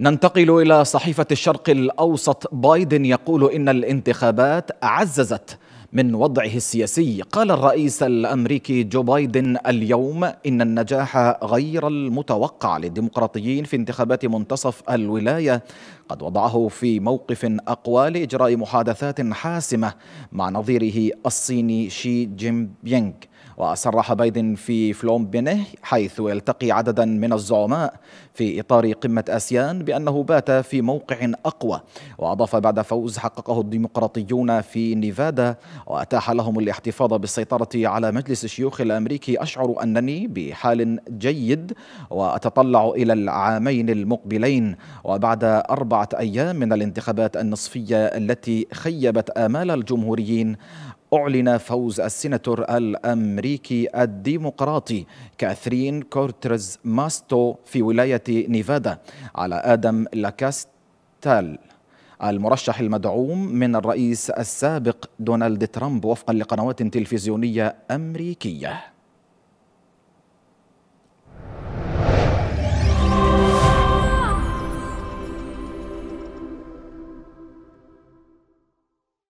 ننتقل إلى صحيفة الشرق الأوسط بايدن يقول إن الانتخابات عززت من وضعه السياسي قال الرئيس الأمريكي جو بايدن اليوم إن النجاح غير المتوقع للديمقراطيين في انتخابات منتصف الولاية قد وضعه في موقف أقوى لإجراء محادثات حاسمة مع نظيره الصيني شي جين بينغ وصرح بايدن في فلوم بنه حيث يلتقي عددا من الزعماء في إطار قمة آسيان بأنه بات في موقع أقوى وأضاف بعد فوز حققه الديمقراطيون في نيفادا وأتاح لهم الاحتفاظ بالسيطرة على مجلس الشيوخ الأمريكي أشعر أنني بحال جيد وأتطلع إلى العامين المقبلين وبعد أربعة أيام من الانتخابات النصفية التي خيبت آمال الجمهوريين أعلن فوز السيناتور الأمريكي الديمقراطي كاثرين كورترز ماستو في ولاية نيفادا على آدم لاكاستال المرشح المدعوم من الرئيس السابق دونالد ترامب وفقا لقنوات تلفزيونية أمريكية